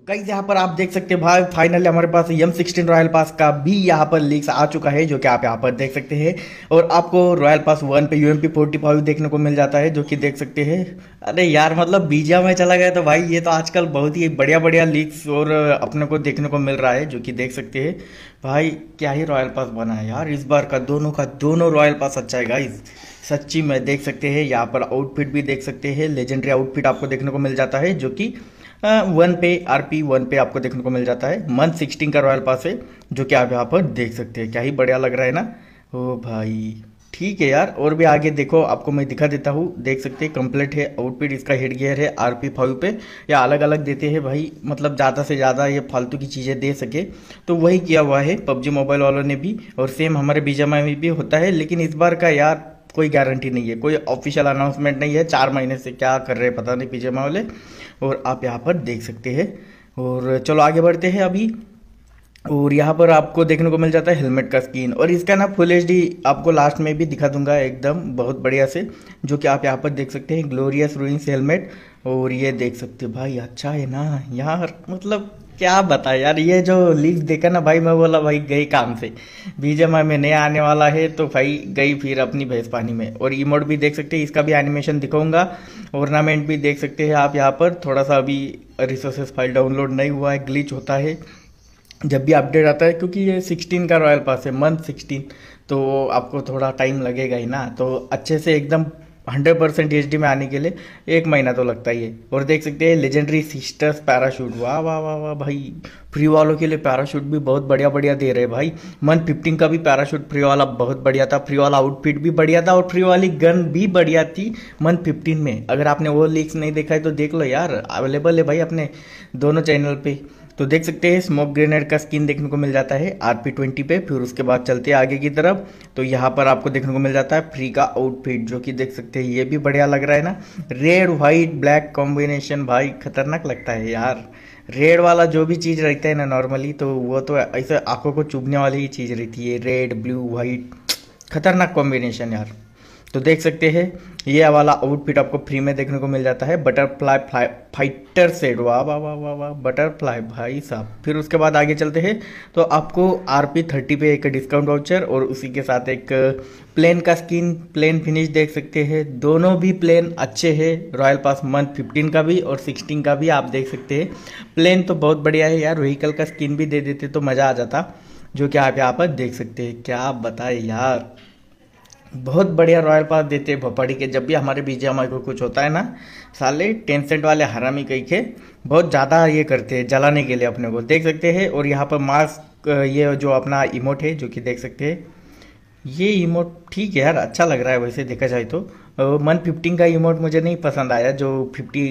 तो कई यहाँ पर आप देख सकते हैं भाई फाइनली हमारे पास यम सिक्सटीन रॉयल पास का भी यहाँ पर लीक्स आ चुका है जो कि आप यहाँ पर देख सकते हैं और आपको रॉयल पास वन पे U M P forty five देखने को मिल जाता है जो कि देख सकते हैं अरे यार मतलब बीजिया में चला गया तो भाई ये तो आजकल बहुत ही बढ़िया बढ़िया लीक्स और अपने को देखने को मिल रहा है जो कि देख सकते हैं भाई क्या ही रॉयल पास बना है यार इस बार का दोनों का दोनों रॉयल पास अच्छा है गाइज़ सच्ची में देख सकते हैं यहाँ पर आउटफिट भी देख सकते हैं लेजेंडरी आउटफिट आपको देखने को मिल जाता है जो कि वन पे आर पी वन पे आपको देखने को मिल जाता है मंथ सिक्सटीन का रॉयल पास है जो कि आप यहाँ पर देख सकते हैं क्या ही बढ़िया लग रहा है ना ओ भाई ठीक है यार और भी आगे देखो आपको मैं दिखा देता हूँ देख सकते हैं कंप्लीट है आउटपिट इसका हेड गियर है आर पी फाइव पे या अलग अलग देते हैं भाई मतलब ज़्यादा से ज़्यादा ये फालतू की चीज़ें दे सके तो वही किया हुआ है पबजी मोबाइल वालों ने भी और सेम हमारे बीजामा में भी होता है लेकिन इस बार का यार कोई गारंटी नहीं है कोई ऑफिशियल अनाउंसमेंट नहीं है चार महीने से क्या कर रहे हैं पता नहीं पीछे मामले और आप यहाँ पर देख सकते हैं और चलो आगे बढ़ते हैं अभी और यहाँ पर आपको देखने को मिल जाता है हेलमेट का स्क्रीन और इसका ना फुल एच आपको लास्ट में भी दिखा दूंगा एकदम बहुत बढ़िया से जो कि आप यहाँ पर देख सकते हैं ग्लोरियस रूइंस हेलमेट और ये देख सकते हो भाई अच्छा है ना यार मतलब क्या बता यार ये जो लीक देखा ना भाई मैं बोला भाई गई काम से बीजेमआई में नया आने वाला है तो भाई गई फिर अपनी भैंस पानी में और इमोट भी देख सकते हैं इसका भी एनिमेशन दिखाऊंगा ऑर्नामेंट भी देख सकते हैं आप यहाँ पर थोड़ा सा अभी रिसोर्सेस फाइल डाउनलोड नहीं हुआ है ग्लिच होता है जब भी अपडेट आता है क्योंकि ये सिक्सटीन का रॉयल पास है मंथ सिक्सटीन तो आपको थोड़ा टाइम लगेगा ही ना तो अच्छे से एकदम हंड्रेड परसेंट एच में आने के लिए एक महीना तो लगता ही है और देख सकते हैं लेजेंडरी सिस्टर्स पैराशूट वाह वाह वाह वाह भाई फ्री वालों के लिए पैराशूट भी बहुत बढ़िया बढ़िया दे रहे हैं भाई मन फिफ्टीन का भी पैराशूट फ्री वाला बहुत बढ़िया था फ्री वाला आउटफिट भी बढ़िया था और फ्री वाली गन भी बढ़िया थी मन फिफ्टीन में अगर आपने वो लीक्स नहीं देखा है तो देख लो यार अवेलेबल है भाई अपने दोनों चैनल पर तो देख सकते हैं स्मोक ग्रेनेड का स्किन देखने को मिल जाता है आर पी ट्वेंटी पे फिर उसके बाद चलते आगे की तरफ तो यहाँ पर आपको देखने को मिल जाता है फ्री का आउटफिट जो कि देख सकते हैं ये भी बढ़िया लग रहा है ना रेड वाइट ब्लैक कॉम्बिनेशन भाई खतरनाक लगता है यार रेड वाला जो भी चीज़ रहता है ना नॉर्मली तो वो तो ऐसे आंखों को चुभने वाली ही चीज़ रहती है रेड ब्लू वाइट खतरनाक कॉम्बिनेशन यार तो देख सकते हैं ये वाला आउटफिट आपको फ्री में देखने को मिल जाता है बटरफ्लाई फ्लाई फाइटर सेट वाह वाह वाह वाह वाह बटरफ्लाई भाई साहब फिर उसके बाद आगे चलते हैं तो आपको आर पी थर्टी पे एक डिस्काउंट वाउचर और उसी के साथ एक प्लेन uh, का स्किन प्लेन फिनिश देख सकते हैं दोनों भी प्लेन अच्छे हैं रॉयल पास मंथ फिफ्टीन का भी और सिक्सटीन का भी आप देख सकते हैं प्लेन तो बहुत बढ़िया है यार व्हीकल का स्किन भी दे देते तो मज़ा आ जाता जो कि आप यहाँ पर देख सकते हैं क्या बताए यार बहुत बढ़िया रॉयल पास देते हैं भोपाड़ी के जब भी हमारे बीजे हमारे को कुछ होता है ना साले टेन सेंट वाले हरामी कहीं के बहुत ज़्यादा ये करते हैं जलाने के लिए अपने को देख सकते हैं और यहाँ पर मास्क ये जो अपना इमोट है जो कि देख सकते हैं ये इमोट ठीक है यार अच्छा लग रहा है वैसे देखा जाए तो वन फिफ्टीन का इमोट मुझे नहीं पसंद आया जो फिफ्टी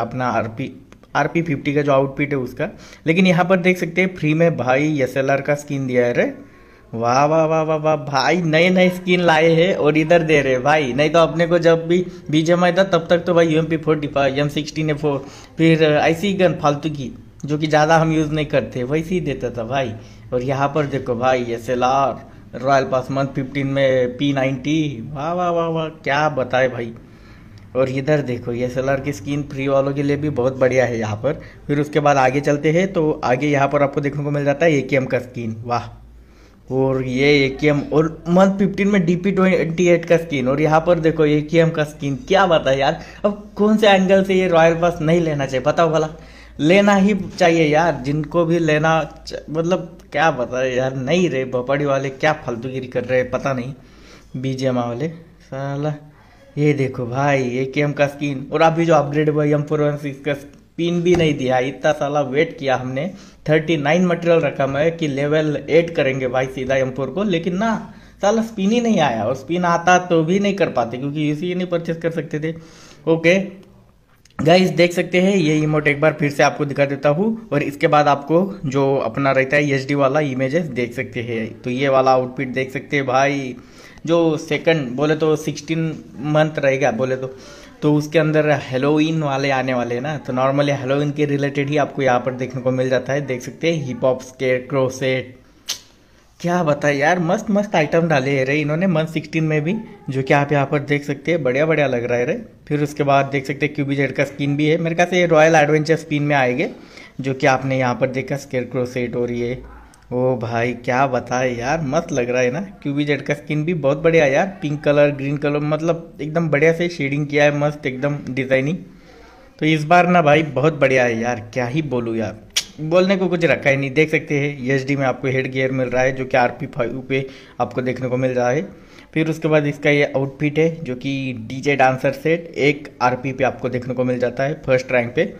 अपना R P R P fifty का जो आउटपिट है उसका लेकिन यहाँ पर देख सकते हैं फ्री में भाई एस एल आर का स्किन दिया है रे वाह वाह वाह वाह वाह भाई नए नए स्किन लाए हैं और इधर दे रहे भाई नहीं तो अपने को जब भी बीजेम आया था तब तक तो भाई U M P forty five M sixteen A four फिर ऐसी गन फालतू की जो कि ज़्यादा हम यूज़ नहीं करते वैसे ही देता था भाई और यहाँ पर देखो भाई S L R royal pass month fifteen में पी नाइन्टी वाह वाह वाह वाह क्या बताए भाई और इधर देखो एस एल आर की स्किन फ्री वालों के लिए भी बहुत बढ़िया है यहाँ पर फिर उसके बाद आगे चलते हैं तो आगे यहाँ पर आपको देखने को मिल जाता है ए के एम का स्किन वाह और ये ए के एम और मंथ फिफ्टीन में डी पी ट्वेंटी एट का स्किन और यहाँ पर देखो ए के एम का स्किन क्या बता यार अब कौन से एंगल से ये रॉयल पास नहीं लेना चाहिए बताओ भला लेना ही चाहिए यार जिनको भी लेना मतलब क्या बता यार नहीं रे भोपाड़ी वाले क्या फालतूगिरी कर रहे पता नहीं बी वाले साला ये देखो भाई ए के एम का स्किन और अभी जो अपग्रेड हुआ एम फोर वन सिक्स का पिन भी नहीं दिया इतना साला वेट किया हमने थर्टी नाइन मटेरियल रखा मैं कि लेवल एट करेंगे भाई सीधा एम को लेकिन ना साला स्पिन ही नहीं आया और स्पिन आता तो भी नहीं कर पाते क्योंकि इसी नहीं परचेस कर सकते थे ओके गाइस देख सकते हैं ये इमोट एक बार फिर से आपको दिखा देता हूँ और इसके बाद आपको जो अपना रहता है एच e वाला इमेजेस देख सकते हैं तो ये वाला आउटपिट देख सकते हैं भाई जो सेकंड बोले तो 16 मंथ रहेगा बोले तो तो उसके अंदर हेलोइन वाले आने वाले हैं ना तो नॉर्मली हेलोइन के रिलेटेड ही आपको यहाँ पर देखने को मिल जाता है देख सकते हैं हिप हॉप स्केट क्रोसेट क्या बताए यार मस्त मस्त आइटम डाले है रे इन्होंने मंथ सिक्सटीन में भी जो कि आप यहाँ पर देख सकते हैं बढ़िया बढ़िया लग रहा है रे फिर उसके बाद देख सकते हैं क्यूबी जेड का स्किन भी है मेरे ख्याल से ये रॉयल एडवेंचर स्किन में आएंगे जो कि आपने यहाँ पर देखा स्केयर क्रोसेट और ये ओ भाई क्या बताए यार मस्त लग रहा है ना क्यूबी जेड का स्किन भी बहुत बढ़िया यार पिंक कलर ग्रीन कलर मतलब एकदम बढ़िया से शेडिंग किया है मस्त एकदम डिज़ाइनिंग तो इस बार ना भाई बहुत बढ़िया है यार क्या ही बोलूँ यार बोलने को कुछ रखा ही नहीं देख सकते हैं एच e में आपको हेड गियर मिल रहा है जो कि आर पी फाइव पे आपको देखने को मिल रहा है फिर उसके बाद इसका ये आउटफिट है जो कि डीजे डांसर सेट एक आर पी पे आपको देखने को मिल जाता है फर्स्ट रैंक पे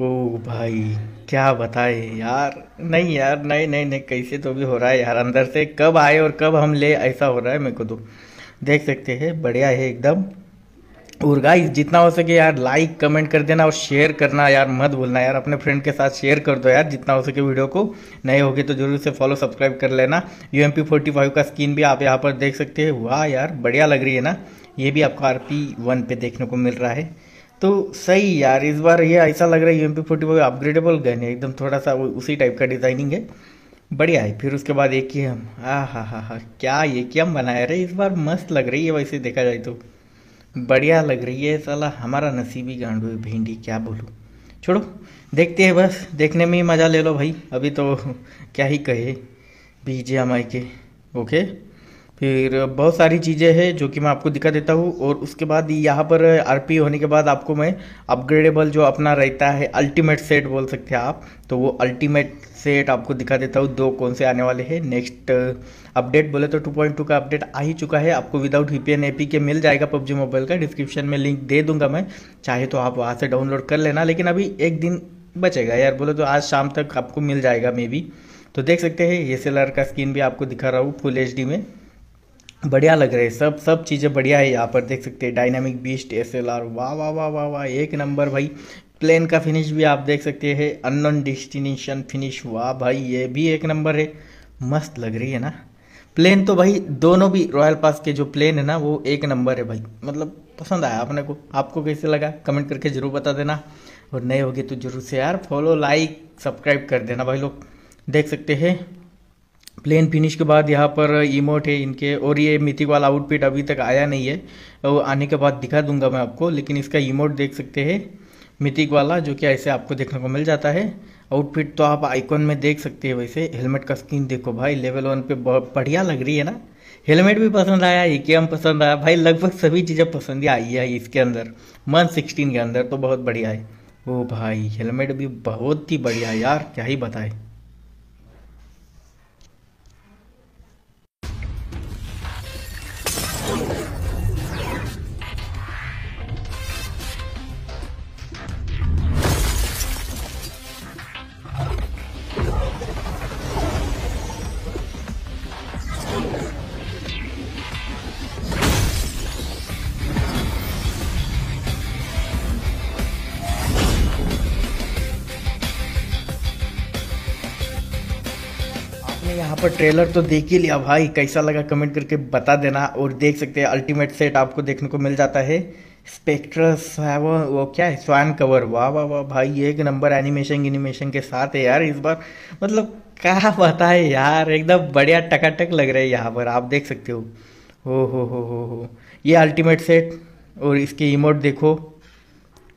ओ भाई क्या बताए यार नहीं यार नहीं नहीं नहीं कैसे तो भी हो रहा है यार अंदर से कब आए और कब हम ले ऐसा हो रहा है मेरे को तो देख सकते हैं बढ़िया है एकदम और गाइस जितना हो सके यार लाइक कमेंट कर देना और शेयर करना यार मत भूलना यार अपने फ्रेंड के साथ शेयर कर दो यार जितना हो सके वीडियो को नए होगी तो जरूर से फॉलो सब्सक्राइब कर लेना U M P forty five का स्क्रीन भी आप यहाँ पर देख सकते हैं वाह यार बढ़िया लग रही है ना ये भी आपको आर पी वन पे देखने को मिल रहा है तो सही यार इस बार ये ऐसा लग रहा है U M P forty five upgradeable gun है एकदम थोड़ा सा उसी टाइप का डिज़ाइनिंग है बढ़िया है फिर उसके बाद एक ही हम आ हा हा हा क्या ये क्या हम बनाया रे इस बार मस्त लग रही है वैसे देखा जाए तो बढ़िया लग रही है साला हमारा नसीबी गांडू है भिंडी क्या बोलूँ छोड़ो देखते हैं बस देखने में ही मज़ा ले लो भाई अभी तो क्या ही कहे बी हम के ओके फिर बहुत सारी चीज़ें हैं जो कि मैं आपको दिखा देता हूँ और उसके बाद यहाँ पर आरपी होने के बाद आपको मैं अपग्रेडेबल जो अपना रहता है अल्टीमेट सेट बोल सकते हैं आप तो वो अल्टीमेट सेट आपको दिखा देता हूँ दो कौन से आने वाले हैं नेक्स्ट अपडेट uh, बोले तो 2.2 का अपडेट आ ही चुका है आपको विदाउट वी पी के मिल जाएगा पबजी मोबाइल का डिस्क्रिप्शन में लिंक दे दूंगा मैं चाहे तो आप वहाँ से डाउनलोड कर लेना लेकिन अभी एक दिन बचेगा यार बोले तो आज शाम तक आपको मिल जाएगा मे बी तो देख सकते हैं ये का स्क्रीन भी आपको दिखा रहा हूँ फुल एच में बढ़िया लग रहे सब सब चीज़ें बढ़िया है यहाँ पर देख सकते हैं dynamic beast S L R वाह वाह वाह वाह वाह एक नंबर भाई प्लेन का फिनिश भी आप देख सकते हैं अननोन डिस्टिनेशन फिनिश वाह भाई ये भी एक नंबर है मस्त लग रही है ना प्लेन तो भाई दोनों भी रॉयल पास के जो प्लेन है ना वो एक नंबर है भाई मतलब पसंद आया अपने को आपको कैसे लगा कमेंट करके ज़रूर बता देना और नए होगी तो जरूर से यार फॉलो लाइक सब्सक्राइब कर देना भाई लोग देख सकते हैं प्लेन फिनिश के बाद यहाँ पर इमोट है इनके और ये मिथिक वाला आउटफिट अभी तक आया नहीं है वो आने के बाद दिखा दूंगा मैं आपको लेकिन इसका इमोट देख सकते हैं मिथिक वाला जो कि ऐसे आपको देखने को मिल जाता है आउटफिट तो आप आइकॉन में देख सकते हैं वैसे हेलमेट का स्किन देखो भाई लेवल वन पे बढ़िया लग रही है ना हेलमेट भी पसंद आया ए के पसंद आया भाई लगभग सभी चीज़ें पसंद ही आई है इसके अंदर मन सिक्सटीन के अंदर तो बहुत बढ़िया है ओ भाई हेलमेट भी बहुत ही बढ़िया यार क्या ही बताए यहाँ पर ट्रेलर तो देख ही लिया भाई कैसा लगा कमेंट करके बता देना और देख सकते हैं अल्टीमेट सेट आपको देखने को मिल जाता है स्पेक्ट्रस है वो वो क्या है स्वान कवर वाह वाह वाह भाई एक नंबर एनिमेशन एनिमेशन के साथ है यार इस बार मतलब क्या बताए यार एकदम बढ़िया टकाटक लग रहा है यहाँ पर आप देख सकते हो हो हो हो हो हो ये अल्टीमेट सेट और इसके इमोट देखो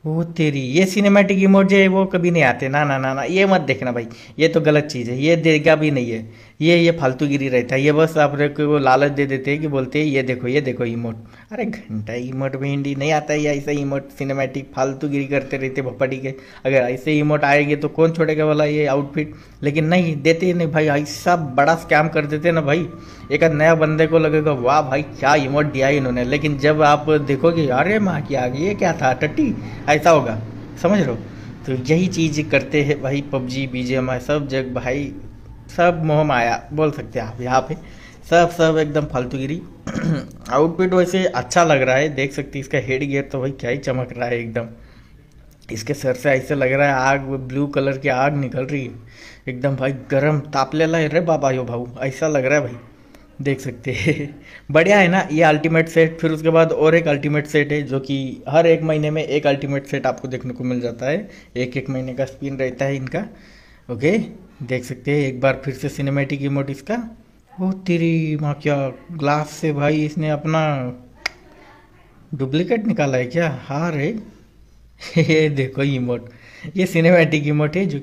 वो तेरी ये सिनेमैटिक इमोट जो है वो कभी नहीं आते ना ना ना ना ये मत देखना भाई ये तो गलत चीज़ है ये देगा भी नहीं है ये ये फालतूगिरी रहता है ये बस आप को लालच दे देते हैं कि बोलते हैं ये देखो ये देखो इमोट अरे घंटा इमोट भी हिंदी नहीं आता है ऐसा इमोट सिनेमैटिक फालतूगिरी करते रहते भोपाटी के अगर ऐसे इमोट आएंगे तो कौन छोड़ेगा वाला ये आउटफिट लेकिन नहीं देते ही नहीं भाई ऐसा बड़ा स्कैम कर देते ना भाई एक नया बंदे को लगेगा वाह भाई क्या इमोट दिया इन्होंने लेकिन जब आप देखोगे अरे माँ क्या ये क्या था टट्टी ऐसा होगा समझ लो तो यही चीज़ करते हैं भाई पबजी बीजे सब जग भाई सब मोह माया बोल सकते हैं आप यहाँ पे सब सब एकदम फालतूगिरी आउटफिट वैसे अच्छा लग रहा है देख सकते इसका हेड गियर तो भाई क्या ही चमक रहा है एकदम इसके सर से ऐसे लग रहा है आग ब्लू कलर की आग निकल रही है एकदम भाई गरम ले है रे बाबा यो भाऊ ऐसा लग रहा है भाई देख सकते हैं बढ़िया है ना ये अल्टीमेट सेट फिर उसके बाद और एक अल्टीमेट सेट है जो कि हर एक महीने में एक अल्टीमेट सेट आपको देखने को मिल जाता है एक एक महीने का स्पिन रहता है इनका ओके देख सकते हैं एक बार फिर से सिनेमेटिक इमोट इसका ओ तेरी माँ क्या ग्लास से भाई इसने अपना डुप्लीकेट निकाला है क्या हार है ये देखो इमोट ये सिनेमेटिक इमोट है जो